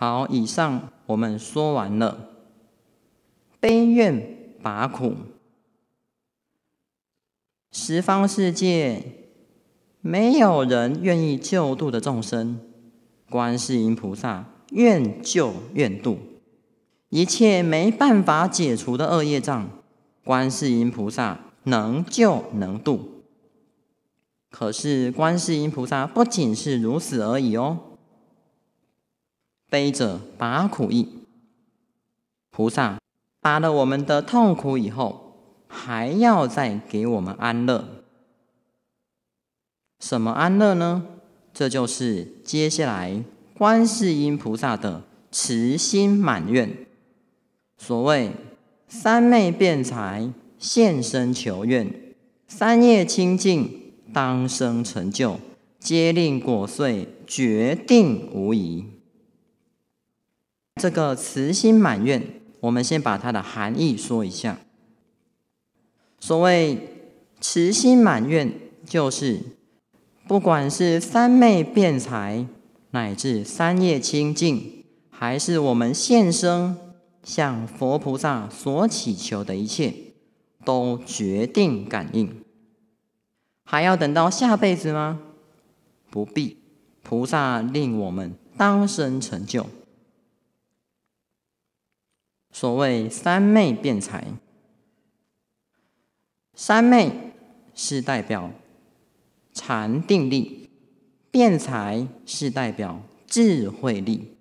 好，以上我们说完了。悲愿拔苦，十方世界没有人愿意救度的众生，观世音菩萨愿救愿度。一切没办法解除的恶业障，观世音菩萨能救能度。可是观世音菩萨不仅是如此而已哦。背着拔苦意，菩萨拔了我们的痛苦以后，还要再给我们安乐。什么安乐呢？这就是接下来观世音菩萨的慈心满愿。所谓三昧辩财现身求愿，三业清净当生成就，皆令果遂决定无疑。这个慈心满愿，我们先把它的含义说一下。所谓慈心满愿，就是不管是三昧辩才，乃至三业清净，还是我们现生向佛菩萨所祈求的一切，都决定感应。还要等到下辈子吗？不必，菩萨令我们当生成就。所谓三昧辩财，三昧是代表禅定力，辩财是代表智慧力。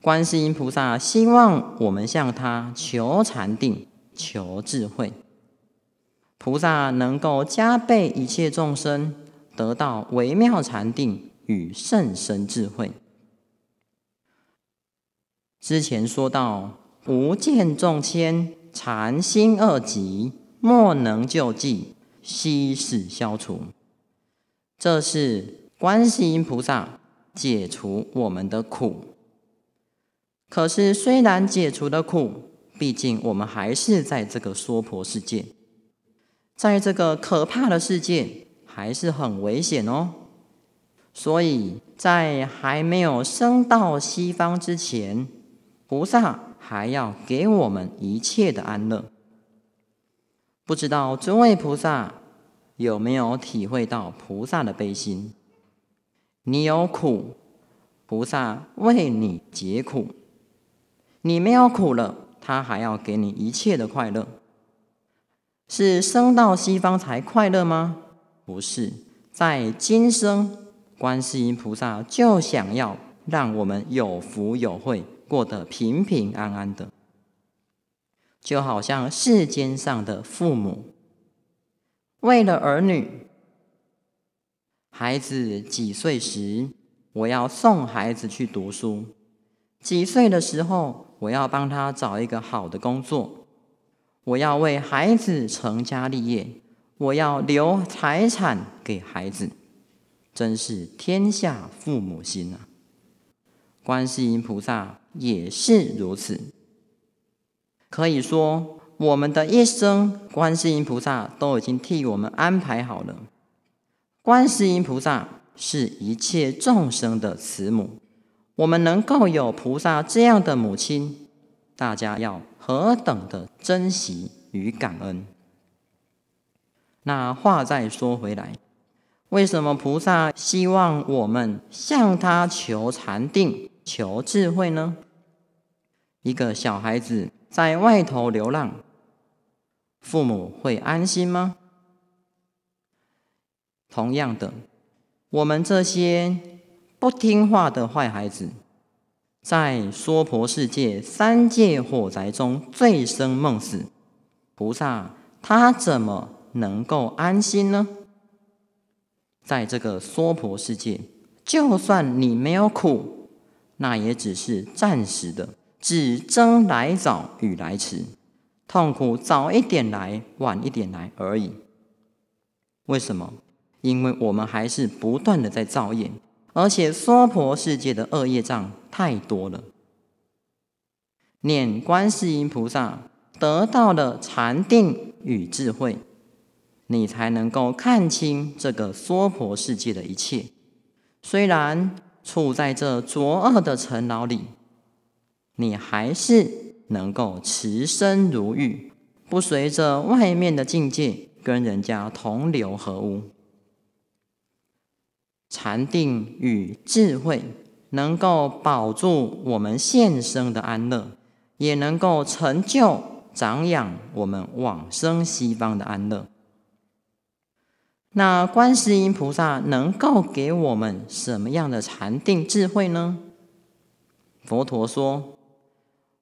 观世音菩萨希望我们向他求禅定、求智慧，菩萨能够加倍一切众生得到微妙禅定与甚深智慧。之前说到，无见众千，禅心恶疾，莫能救济，悉使消除。这是观世音菩萨解除我们的苦。可是虽然解除的苦，毕竟我们还是在这个娑婆世界，在这个可怕的世界，还是很危险哦。所以在还没有升到西方之前。菩萨还要给我们一切的安乐。不知道诸位菩萨有没有体会到菩萨的悲心？你有苦，菩萨为你解苦；你没有苦了，他还要给你一切的快乐。是生到西方才快乐吗？不是，在今生，观世音菩萨就想要让我们有福有慧。过得平平安安的，就好像世间上的父母，为了儿女，孩子几岁时，我要送孩子去读书；几岁的时候，我要帮他找一个好的工作；我要为孩子成家立业，我要留财产给孩子。真是天下父母心啊！观世音菩萨。也是如此，可以说我们的一生，观世音菩萨都已经替我们安排好了。观世音菩萨是一切众生的慈母，我们能够有菩萨这样的母亲，大家要何等的珍惜与感恩。那话再说回来，为什么菩萨希望我们向他求禅定？求智慧呢？一个小孩子在外头流浪，父母会安心吗？同样的，我们这些不听话的坏孩子，在娑婆世界三界火宅中醉生梦死，菩萨他怎么能够安心呢？在这个娑婆世界，就算你没有苦。那也只是暂时的，只争来早与来迟，痛苦早一点来，晚一点来而已。为什么？因为我们还是不断的在造业，而且娑婆世界的恶业障太多了。念观世音菩萨，得到的禅定与智慧，你才能够看清这个娑婆世界的一切。虽然。处在这浊恶的尘劳里，你还是能够持身如玉，不随着外面的境界跟人家同流合污。禅定与智慧，能够保住我们现生的安乐，也能够成就长养我们往生西方的安乐。那观世音菩萨能够给我们什么样的禅定智慧呢？佛陀说，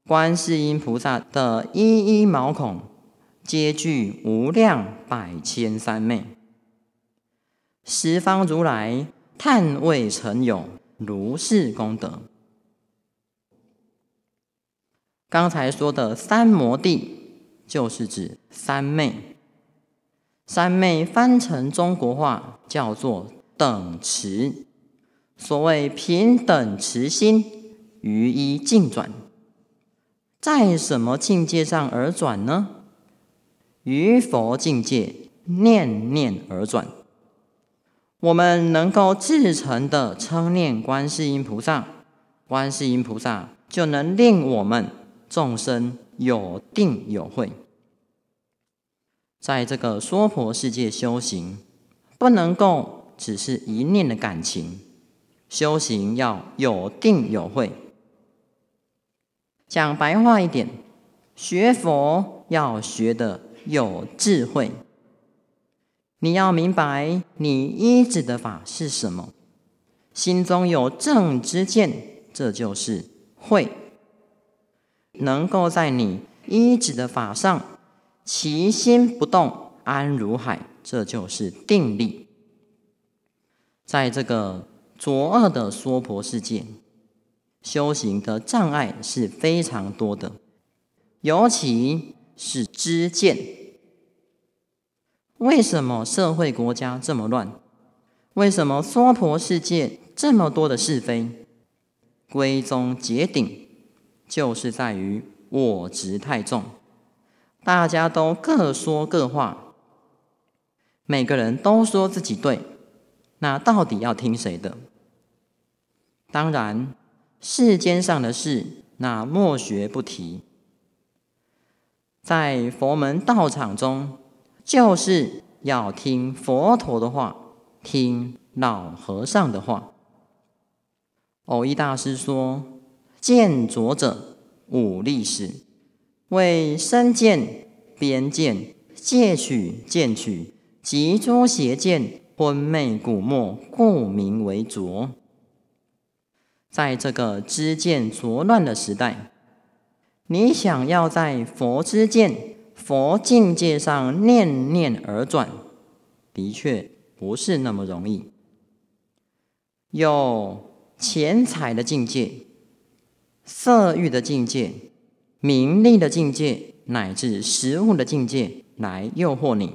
观世音菩萨的一一毛孔皆具无量百千三昧，十方如来叹未曾有如是功德。刚才说的三摩地，就是指三昧。三昧翻成中国话叫做等持，所谓平等持心于一境转，在什么境界上而转呢？于佛境界念念而转。我们能够至诚的称念观世音菩萨，观世音菩萨就能令我们众生有定有慧。在这个娑婆世界修行，不能够只是一念的感情，修行要有定有慧。讲白话一点，学佛要学的有智慧。你要明白你依止的法是什么，心中有正知见，这就是慧。能够在你依止的法上。其心不动，安如海，这就是定力。在这个浊恶的娑婆世界，修行的障碍是非常多的，尤其是知见。为什么社会国家这么乱？为什么娑婆世界这么多的是非？归宗结顶，就是在于我执太重。大家都各说各话，每个人都说自己对，那到底要听谁的？当然，世间上的事那莫学不提。在佛门道场中，就是要听佛陀的话，听老和尚的话。偶一大师说：“见浊者，吾历史。”为身见、边见、戒取、见取、及诸邪见、昏昧、古末，故名为浊。在这个知见浊乱的时代，你想要在佛之见、佛境界上念念而转，的确不是那么容易。有钱财的境界，色欲的境界。名利的境界，乃至食物的境界来诱惑你；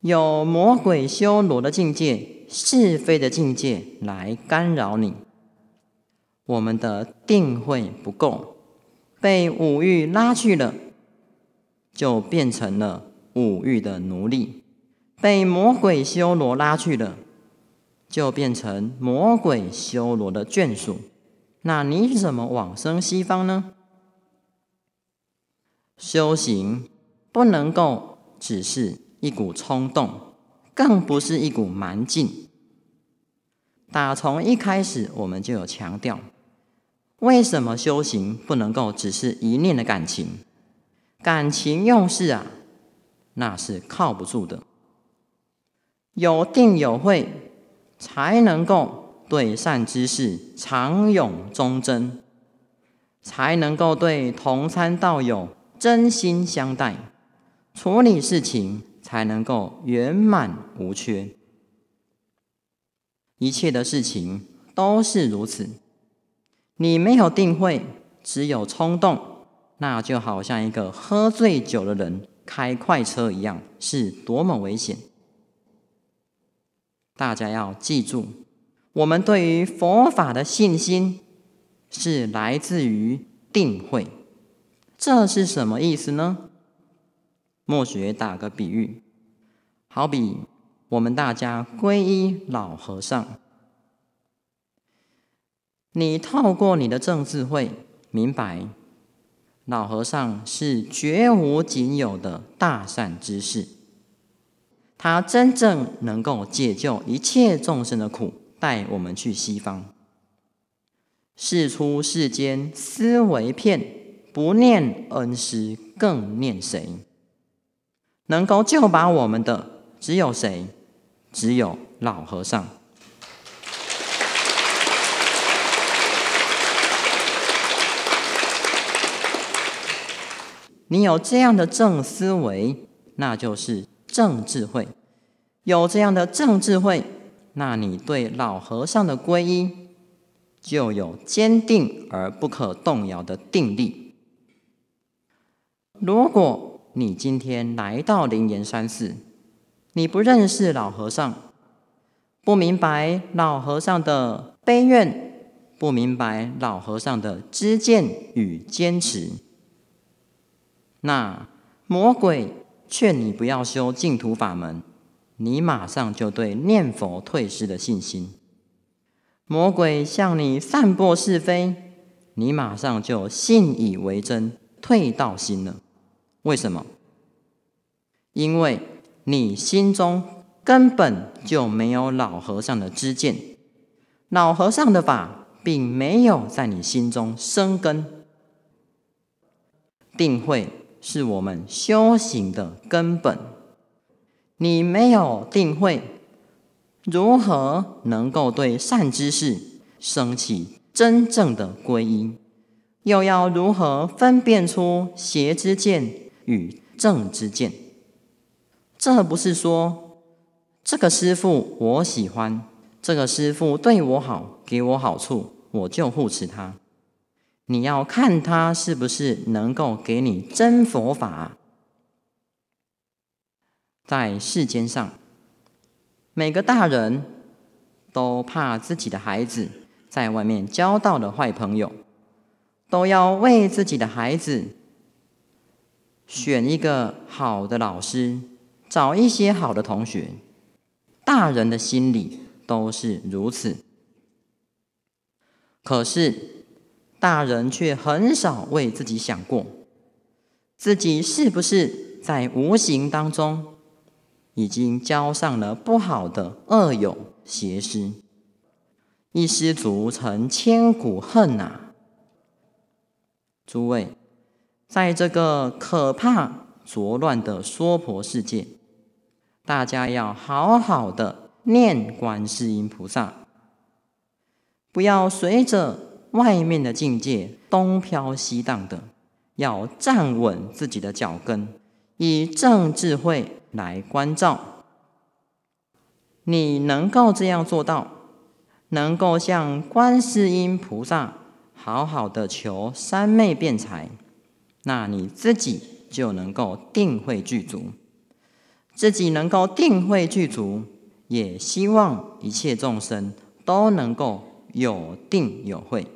有魔鬼修罗的境界、是非的境界来干扰你。我们的定慧不够，被五欲拉去了，就变成了五欲的奴隶；被魔鬼修罗拉去了，就变成魔鬼修罗的眷属。那你怎么往生西方呢？修行不能够只是一股冲动，更不是一股蛮劲。打从一开始，我们就有强调，为什么修行不能够只是一念的感情？感情用事啊，那是靠不住的。有定有慧，才能够对善知识常永忠贞，才能够对同参道友。真心相待，处理事情才能够圆满无缺。一切的事情都是如此。你没有定慧，只有冲动，那就好像一个喝醉酒的人开快车一样，是多么危险！大家要记住，我们对于佛法的信心是来自于定慧。这是什么意思呢？墨学打个比喻，好比我们大家皈依老和尚，你透过你的正智慧明白，老和尚是绝无仅有的大善之士，他真正能够解救一切众生的苦，带我们去西方。事出世间思维片。不念恩师，更念谁？能够救拔我们的只有谁？只有老和尚。你有这样的正思维，那就是正智慧；有这样的正智慧，那你对老和尚的皈依，就有坚定而不可动摇的定力。如果你今天来到灵岩山寺，你不认识老和尚，不明白老和尚的悲怨，不明白老和尚的知见与坚持，那魔鬼劝你不要修净土法门，你马上就对念佛退失的信心；魔鬼向你散播是非，你马上就信以为真，退道心了。为什么？因为你心中根本就没有老和尚的知见，老和尚的法并没有在你心中生根。定慧是我们修行的根本，你没有定慧，如何能够对善之事升起真正的皈依？又要如何分辨出邪之见？与正之见，这不是说这个师傅我喜欢，这个师傅对我好，给我好处，我就护持他。你要看他是不是能够给你真佛法。在世间上，每个大人都怕自己的孩子在外面交到了坏朋友，都要为自己的孩子。选一个好的老师，找一些好的同学，大人的心理都是如此。可是，大人却很少为自己想过，自己是不是在无形当中已经交上了不好的恶友邪师？一失足成千古恨啊！诸位。在这个可怕浊乱的娑婆世界，大家要好好的念观世音菩萨，不要随着外面的境界东飘西荡的，要站稳自己的脚跟，以正智慧来关照。你能够这样做到，能够向观世音菩萨好好的求三昧变财。那你自己就能够定慧具足，自己能够定慧具足，也希望一切众生都能够有定有慧。